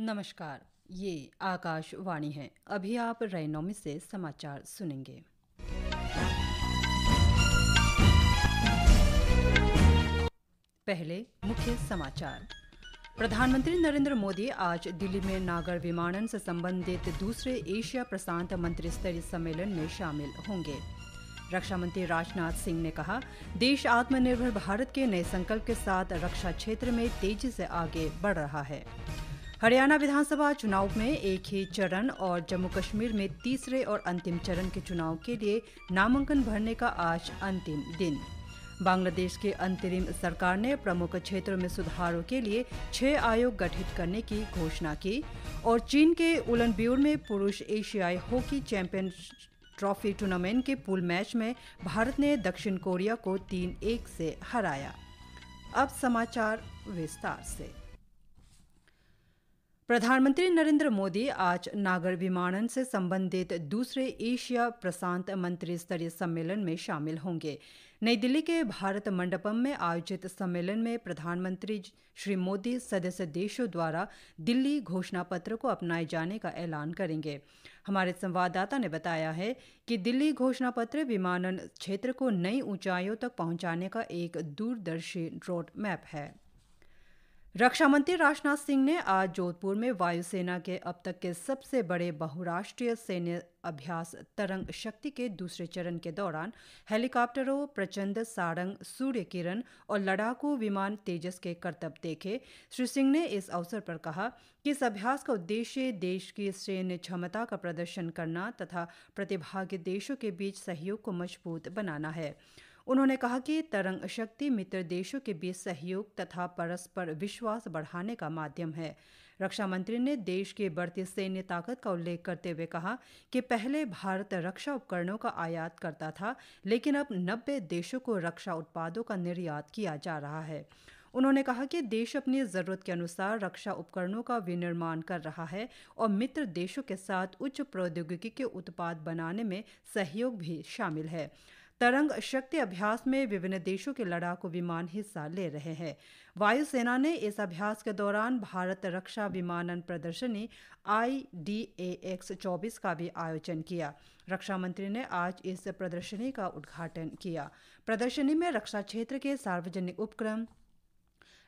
नमस्कार ये आकाशवाणी है अभी आप रैनोमी से समाचार सुनेंगे पहले मुख्य समाचार प्रधानमंत्री नरेंद्र मोदी आज दिल्ली में नागर विमानन से संबंधित दूसरे एशिया प्रशांत मंत्री स्तरीय सम्मेलन में शामिल होंगे रक्षा मंत्री राजनाथ सिंह ने कहा देश आत्मनिर्भर भारत के नए संकल्प के साथ रक्षा क्षेत्र में तेजी से आगे बढ़ रहा है हरियाणा विधानसभा चुनाव में एक ही चरण और जम्मू कश्मीर में तीसरे और अंतिम चरण के चुनाव के लिए नामांकन भरने का आज अंतिम दिन बांग्लादेश के अंतरिम सरकार ने प्रमुख क्षेत्रों में सुधारों के लिए छह आयोग गठित करने की घोषणा की और चीन के उलनब्यूर में पुरुष एशियाई हॉकी चैंपियन ट्रॉफी टूर्नामेंट के पूल मैच में भारत ने दक्षिण कोरिया को तीन एक से हराया अब समाचार विस्तार से प्रधानमंत्री नरेंद्र मोदी आज नागर विमानन से संबंधित दूसरे एशिया प्रशांत मंत्री स्तरीय सम्मेलन में शामिल होंगे नई दिल्ली के भारत मंडपम में आयोजित सम्मेलन में प्रधानमंत्री श्री मोदी सदस्य देशों द्वारा दिल्ली घोषणा पत्र को अपनाए जाने का ऐलान करेंगे हमारे संवाददाता ने बताया है कि दिल्ली घोषणा पत्र विमानन क्षेत्र को नई ऊंचाइयों तक पहुंचाने का एक दूरदर्शी रोड मैप है रक्षा मंत्री राजनाथ सिंह ने आज जोधपुर में वायुसेना के अब तक के सबसे बड़े बहुराष्ट्रीय सैन्य अभ्यास तरंग शक्ति के दूसरे चरण के दौरान हेलीकॉप्टरों प्रचंड सारंग सूर्य किरण और लड़ाकू विमान तेजस के करतब देखे श्री सिंह ने इस अवसर पर कहा कि इस अभ्यास का उद्देश्य देश की सैन्य क्षमता का प्रदर्शन करना तथा प्रतिभागी देशों के बीच सहयोग को मजबूत बनाना है उन्होंने कहा कि तरंग शक्ति मित्र देशों के बीच सहयोग तथा परस्पर विश्वास बढ़ाने का माध्यम है रक्षा मंत्री ने देश की बढ़ती सैन्य ताकत का उल्लेख करते हुए कहा कि पहले भारत रक्षा उपकरणों का आयात करता था लेकिन अब नब्बे देशों को रक्षा उत्पादों का निर्यात किया जा रहा है उन्होंने कहा कि देश अपनी जरूरत के अनुसार रक्षा उपकरणों का विनिर्माण कर रहा है और मित्र देशों के साथ उच्च प्रौद्योगिकी के उत्पाद बनाने में सहयोग भी शामिल है तरंग शक्ति अभ्यास में विभिन्न देशों के लड़ाकू विमान हिस्सा ले रहे हैं वायुसेना ने इस अभ्यास के दौरान भारत रक्षा विमानन प्रदर्शनी आई डी ए एक्स चौबीस का भी आयोजन किया रक्षा मंत्री ने आज इस प्रदर्शनी का उद्घाटन किया प्रदर्शनी में रक्षा क्षेत्र के सार्वजनिक उपक्रम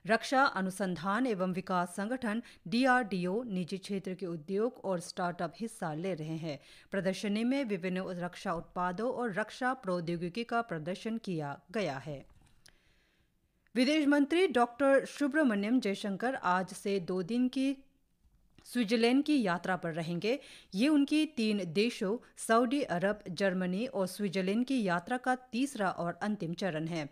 रक्षा अनुसंधान एवं विकास संगठन डीआरडीओ निजी क्षेत्र के उद्योग और स्टार्टअप हिस्सा ले रहे हैं प्रदर्शनी में विभिन्न रक्षा उत्पादों और रक्षा प्रौद्योगिकी का प्रदर्शन किया गया है विदेश मंत्री डॉक्टर सुब्रमण्यम जयशंकर आज से दो दिन की स्विट्जरलैंड की यात्रा पर रहेंगे ये उनकी तीन देशों सऊदी अरब जर्मनी और स्विट्जरलैंड की यात्रा का तीसरा और अंतिम चरण है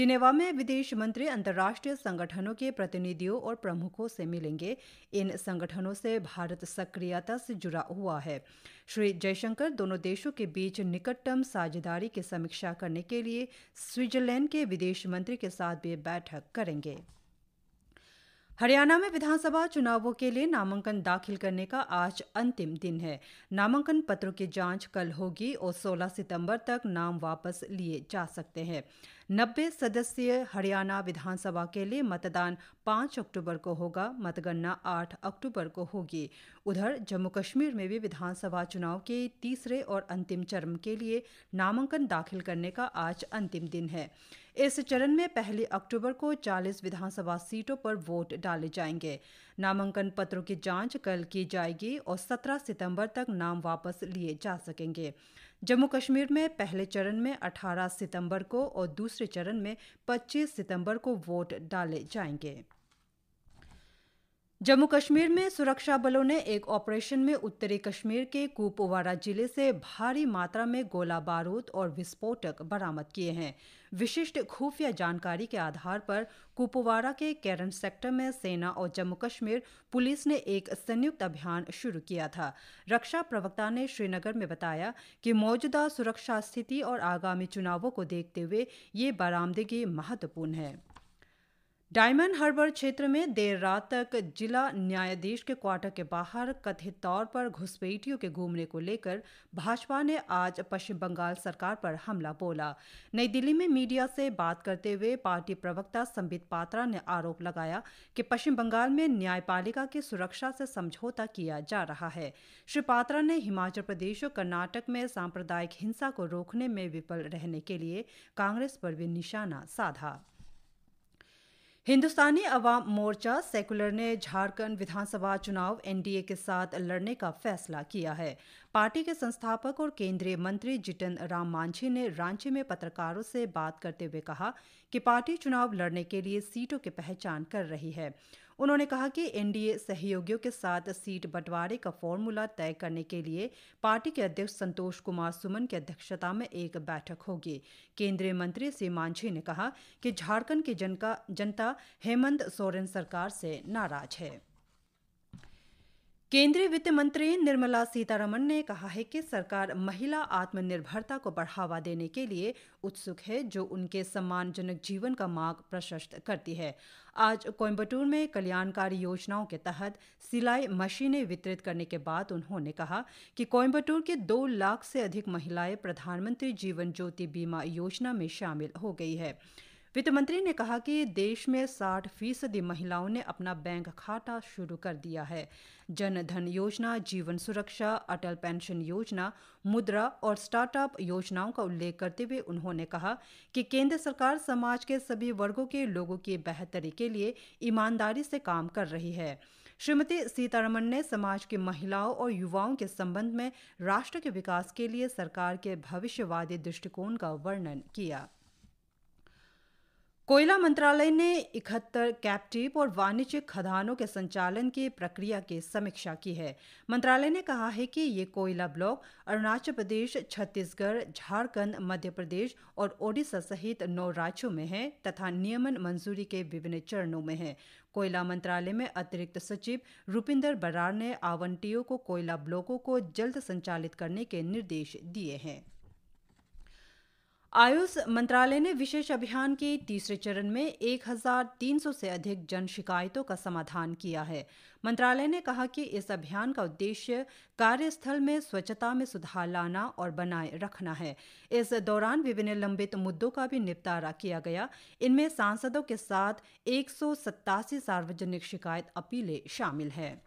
जिनेवा में विदेश मंत्री अंतर्राष्ट्रीय संगठनों के प्रतिनिधियों और प्रमुखों से मिलेंगे इन संगठनों से भारत सक्रियता से जुड़ा हुआ है श्री जयशंकर दोनों देशों के बीच निकटतम साझेदारी की समीक्षा करने के लिए स्विट्जरलैंड के विदेश मंत्री के साथ भी बैठक करेंगे हरियाणा में विधानसभा चुनावों के लिए नामांकन दाखिल करने का आज अंतिम दिन है नामांकन पत्रों की जांच कल होगी और 16 सितंबर तक नाम वापस लिए जा सकते हैं नब्बे सदस्यीय हरियाणा विधानसभा के लिए मतदान 5 अक्टूबर को होगा मतगणना 8 अक्टूबर को होगी उधर जम्मू कश्मीर में भी विधानसभा चुनाव के तीसरे और अंतिम चरण के लिए नामांकन दाखिल करने का आज अंतिम दिन है इस चरण में पहली अक्टूबर को 40 विधानसभा सीटों पर वोट डाले जाएंगे नामांकन पत्रों की जांच कल की जाएगी और 17 सितंबर तक नाम वापस लिए जा सकेंगे जम्मू कश्मीर में पहले चरण में 18 सितंबर को और दूसरे चरण में 25 सितंबर को वोट डाले जाएंगे जम्मू कश्मीर में सुरक्षा बलों ने एक ऑपरेशन में उत्तरी कश्मीर के कुपवाड़ा जिले से भारी मात्रा में गोला बारूद और विस्फोटक बरामद किए हैं विशिष्ट खुफिया जानकारी के आधार पर कुपवाड़ा के केरन सेक्टर में सेना और जम्मू कश्मीर पुलिस ने एक संयुक्त अभियान शुरू किया था रक्षा प्रवक्ता ने श्रीनगर में बताया कि मौजूदा सुरक्षा स्थिति और आगामी चुनावों को देखते हुए ये बरामदगी महत्वपूर्ण है डायमंड हार्बर क्षेत्र में देर रात तक जिला न्यायाधीश के क्वार्टर के बाहर कथित तौर पर घुसपैठियों के घूमने को लेकर भाजपा ने आज पश्चिम बंगाल सरकार पर हमला बोला नई दिल्ली में मीडिया से बात करते हुए पार्टी प्रवक्ता संबित पात्रा ने आरोप लगाया कि पश्चिम बंगाल में न्यायपालिका की सुरक्षा से समझौता किया जा रहा है श्री पात्रा ने हिमाचल प्रदेश और कर्नाटक में सांप्रदायिक हिंसा को रोकने में विफल रहने के लिए कांग्रेस पर भी निशाना साधा हिंदुस्तानी अवाम मोर्चा सेकुलर ने झारखंड विधानसभा चुनाव एनडीए के साथ लड़ने का फैसला किया है पार्टी के संस्थापक और केंद्रीय मंत्री जितन राम मांझी ने रांची में पत्रकारों से बात करते हुए कहा कि पार्टी चुनाव लड़ने के लिए सीटों की पहचान कर रही है उन्होंने कहा कि एनडीए सहयोगियों के साथ सीट बंटवारे का फॉर्मूला तय करने के लिए पार्टी के अध्यक्ष संतोष कुमार सुमन की अध्यक्षता में एक बैठक होगी केंद्रीय मंत्री श्री मांझी ने कहा कि झारखंड की जनता हेमंत सोरेन सरकार से नाराज है केंद्रीय वित्त मंत्री निर्मला सीतारमण ने कहा है कि सरकार महिला आत्मनिर्भरता को बढ़ावा देने के लिए उत्सुक है जो उनके सम्मानजनक जीवन का मार्ग प्रशस्त करती है आज कोयम्बटूर में कल्याणकारी योजनाओं के तहत सिलाई मशीनें वितरित करने के बाद उन्होंने कहा कि कोयम्बटूर के दो लाख से अधिक महिलाएं प्रधानमंत्री जीवन ज्योति बीमा योजना में शामिल हो गई है वित्त मंत्री ने कहा कि देश में 60 फीसदी महिलाओं ने अपना बैंक खाता शुरू कर दिया है जन धन योजना जीवन सुरक्षा अटल पेंशन योजना मुद्रा और स्टार्टअप योजनाओं का उल्लेख करते हुए उन्होंने कहा कि केंद्र सरकार समाज के सभी वर्गों के लोगों की बेहतरी के लिए ईमानदारी से काम कर रही है श्रीमती सीतारमन ने समाज की महिलाओं और युवाओं के संबंध में राष्ट्र के विकास के लिए सरकार के भविष्यवादी दृष्टिकोण का वर्णन किया कोयला मंत्रालय ने इकहत्तर कैप्टिव और वाणिज्यिक खदानों के संचालन की प्रक्रिया की समीक्षा की है मंत्रालय ने कहा है कि ये कोयला ब्लॉक अरुणाचल प्रदेश छत्तीसगढ़ झारखंड मध्य प्रदेश और ओडिशा सहित नौ राज्यों में है तथा नियमन मंजूरी के विभिन्न चरणों में है कोयला मंत्रालय में अतिरिक्त सचिव रूपिंदर बरार ने आवंटियों को कोयला ब्लॉकों को जल्द संचालित करने के निर्देश दिए हैं आयुष मंत्रालय ने विशेष अभियान के तीसरे चरण में 1,300 से अधिक जन शिकायतों का समाधान किया है मंत्रालय ने कहा कि इस अभियान का उद्देश्य कार्यस्थल में स्वच्छता में सुधार लाना और बनाए रखना है इस दौरान विभिन्न लंबित मुद्दों का भी निपटारा किया गया इनमें सांसदों के साथ एक सार्वजनिक शिकायत अपीलें शामिल हैं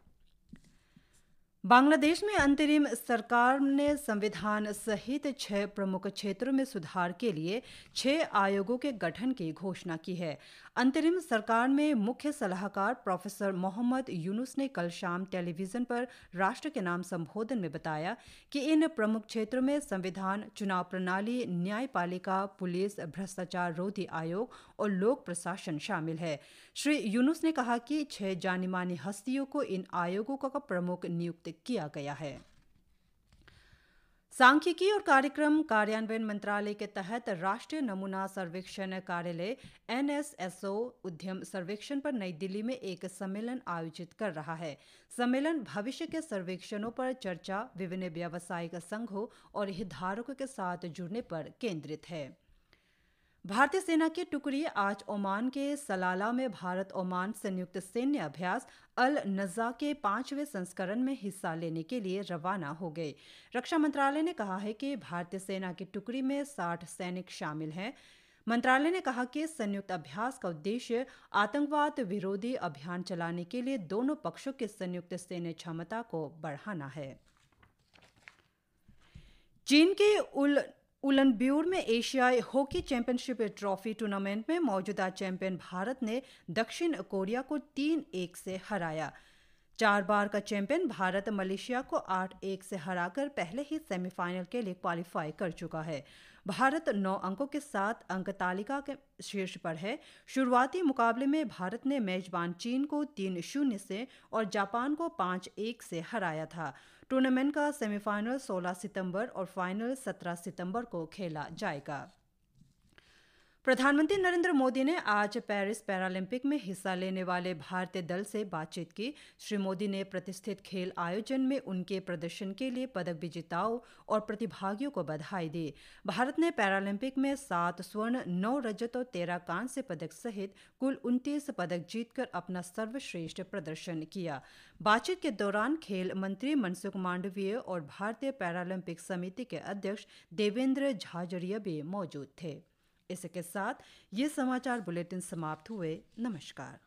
बांग्लादेश में अंतरिम सरकार ने संविधान सहित छह प्रमुख क्षेत्रों में सुधार के लिए छह आयोगों के गठन की घोषणा की है अंतरिम सरकार में मुख्य सलाहकार प्रोफेसर मोहम्मद यूनुस ने कल शाम टेलीविजन पर राष्ट्र के नाम संबोधन में बताया कि इन प्रमुख क्षेत्रों में संविधान चुनाव प्रणाली न्यायपालिका पुलिस भ्रष्टाचार रोधी आयोग और लोक प्रशासन शामिल है श्री यूनुस ने कहा कि छह जानी मानी हस्तियों को इन आयोगों का प्रमुख नियुक्त किया गया है सांख्यिकी और कार्यक्रम कार्यान्वयन मंत्रालय के तहत राष्ट्रीय नमूना सर्वेक्षण कार्यालय एनएसएसओ उद्यम सर्वेक्षण पर नई दिल्ली में एक सम्मेलन आयोजित कर रहा है सम्मेलन भविष्य के सर्वेक्षणों पर चर्चा विभिन्न व्यावसायिक संघों और हितधारकों के साथ जुड़ने पर केंद्रित है भारतीय सेना की टुकड़ी आज ओमान के सलाला में भारत ओमान संयुक्त सैन्य अभ्यास अल नजा के पांचवें संस्करण में हिस्सा लेने के लिए रवाना हो गई रक्षा मंत्रालय ने कहा है कि भारतीय सेना की टुकड़ी में साठ सैनिक शामिल हैं मंत्रालय ने कहा कि संयुक्त अभ्यास का उद्देश्य आतंकवाद विरोधी अभियान चलाने के लिए दोनों पक्षों की संयुक्त सैन्य क्षमता को बढ़ाना है चीन के उल उलनब्यूर में एशियाई हॉकी चैंपियनशिप ट्रॉफी टूर्नामेंट में मौजूदा चैंपियन भारत ने दक्षिण कोरिया को तीन एक से हराया चार बार का चैंपियन भारत मलेशिया को आठ एक से हराकर पहले ही सेमीफाइनल के लिए क्वालिफाई कर चुका है भारत नौ अंकों के साथ अंक तालिका के शीर्ष पर है शुरुआती मुकाबले में भारत ने मेजबान चीन को तीन शून्य से और जापान को पाँच एक से हराया था टूर्नामेंट का सेमीफाइनल 16 सितंबर और फाइनल 17 सितंबर को खेला जाएगा प्रधानमंत्री नरेंद्र मोदी ने आज पेरिस पैरालंपिक में हिस्सा लेने वाले भारतीय दल से बातचीत की श्री मोदी ने प्रतिष्ठित खेल आयोजन में उनके प्रदर्शन के लिए पदक विजेताओं और प्रतिभागियों को बधाई दी भारत ने पैरालंपिक में सात स्वर्ण नौ रजत और तेरह कांस्य पदक सहित कुल उनतीस पदक जीतकर अपना सर्वश्रेष्ठ प्रदर्शन किया बातचीत के दौरान खेल मंत्री मनसुख मांडवीय और भारतीय पैरालंपिक समिति के अध्यक्ष देवेंद्र झाझरिया भी मौजूद थे इसी के साथ ये समाचार बुलेटिन समाप्त हुए नमस्कार